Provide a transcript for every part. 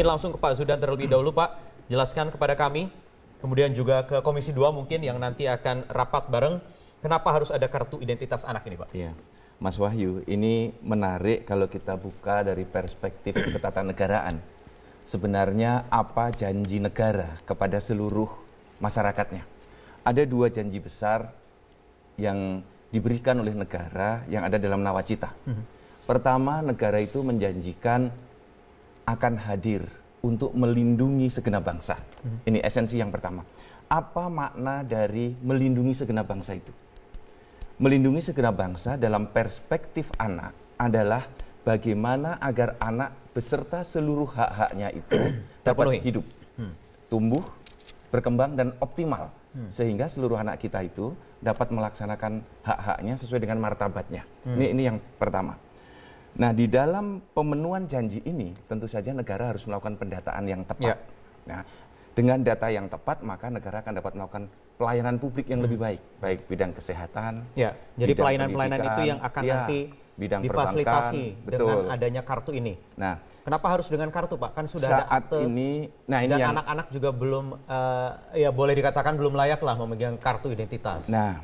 Mungkin langsung ke Pak Zudan terlebih dahulu Pak, jelaskan kepada kami, kemudian juga ke Komisi 2 mungkin yang nanti akan rapat bareng, kenapa harus ada kartu identitas anak ini Pak? Iya. Mas Wahyu, ini menarik kalau kita buka dari perspektif ketatanegaraan. Sebenarnya apa janji negara kepada seluruh masyarakatnya? Ada dua janji besar yang diberikan oleh negara yang ada dalam nawacita. Mhm. Pertama, negara itu menjanjikan akan hadir untuk melindungi segenap bangsa. Hmm. Ini esensi yang pertama. Apa makna dari melindungi segenap bangsa itu? Melindungi segenap bangsa dalam perspektif anak adalah bagaimana agar anak beserta seluruh hak-haknya itu dapat Terpenuhi. hidup, hmm. tumbuh, berkembang dan optimal hmm. sehingga seluruh anak kita itu dapat melaksanakan hak-haknya sesuai dengan martabatnya. Hmm. Ini ini yang pertama. Nah, di dalam pemenuhan janji ini tentu saja negara harus melakukan pendataan yang tepat. Ya. Nah, dengan data yang tepat maka negara akan dapat melakukan pelayanan publik yang hmm. lebih baik, baik bidang kesehatan. Ya. Jadi pelayanan-pelayanan itu yang akan ya, nanti bidang difasilitasi betul. dengan adanya kartu ini. Nah, kenapa harus dengan kartu, Pak? Kan sudah saat ada akte ini. Nah, ini dan anak-anak juga belum uh, ya boleh dikatakan belum layak lah memegang kartu identitas. Nah,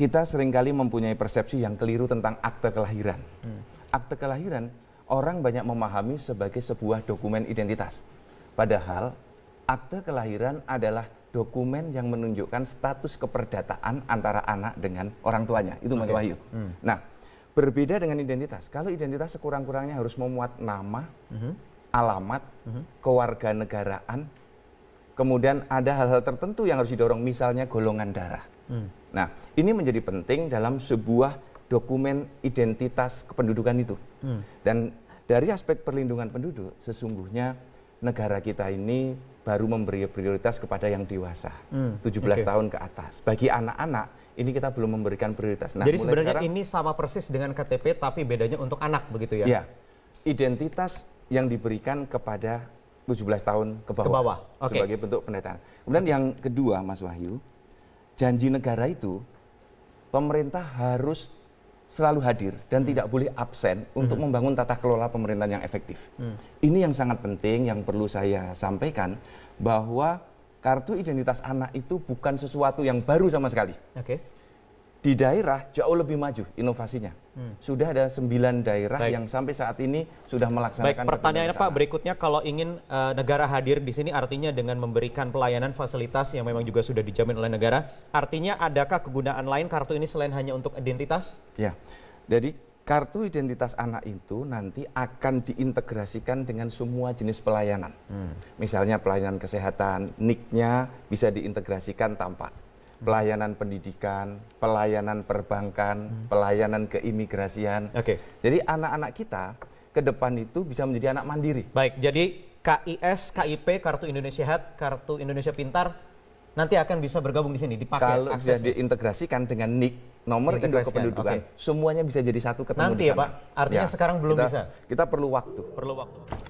kita seringkali mempunyai persepsi yang keliru tentang akte kelahiran. Hmm. Akte kelahiran orang banyak memahami sebagai sebuah dokumen identitas. Padahal akte kelahiran adalah dokumen yang menunjukkan status keperdataan antara anak dengan orang tuanya. Itu Mas okay. Wahyu. Hmm. Nah, berbeda dengan identitas. Kalau identitas sekurang-kurangnya harus memuat nama, hmm. alamat, hmm. kewarganegaraan, kemudian ada hal-hal tertentu yang harus didorong, misalnya golongan darah. Hmm. Nah, ini menjadi penting dalam sebuah dokumen identitas kependudukan itu. Hmm. Dan dari aspek perlindungan penduduk, sesungguhnya negara kita ini baru memberi prioritas kepada yang dewasa, hmm. 17 okay. tahun ke atas. Bagi anak-anak ini kita belum memberikan prioritas. Nah, Jadi sebenarnya sekarang, ini sama persis dengan KTP tapi bedanya untuk anak begitu ya? Iya, identitas yang diberikan kepada 17 tahun ke bawah, ke bawah. Okay. sebagai bentuk pendataan. Kemudian yang kedua, Mas Wahyu, janji negara itu pemerintah harus selalu hadir dan hmm. tidak boleh absen hmm. untuk membangun tata kelola pemerintahan yang efektif. Hmm. Ini yang sangat penting yang perlu saya sampaikan bahwa kartu identitas anak itu bukan sesuatu yang baru sama sekali. Okay di daerah jauh lebih maju inovasinya. Hmm. Sudah ada sembilan daerah Baik. yang sampai saat ini sudah melaksanakan. Baik, pertanyaannya Pak berikutnya kalau ingin uh, negara hadir di sini artinya dengan memberikan pelayanan fasilitas yang memang juga sudah dijamin oleh negara, artinya adakah kegunaan lain kartu ini selain hanya untuk identitas? Ya, jadi kartu identitas anak itu nanti akan diintegrasikan dengan semua jenis pelayanan. Hmm. Misalnya pelayanan kesehatan, niknya bisa diintegrasikan tanpa pelayanan pendidikan, pelayanan perbankan, hmm. pelayanan keimigrasian. Oke. Okay. Jadi anak-anak kita ke depan itu bisa menjadi anak mandiri. Baik, jadi KIS, KIP, Kartu Indonesia Sehat, Kartu Indonesia Pintar nanti akan bisa bergabung di sini dipakai Kalau bisa diintegrasikan dengan NIK, nomor induk kependudukan, okay. semuanya bisa jadi satu ketemu Nanti ya Pak, artinya ya, sekarang belum kita, bisa. Kita perlu waktu. Perlu waktu.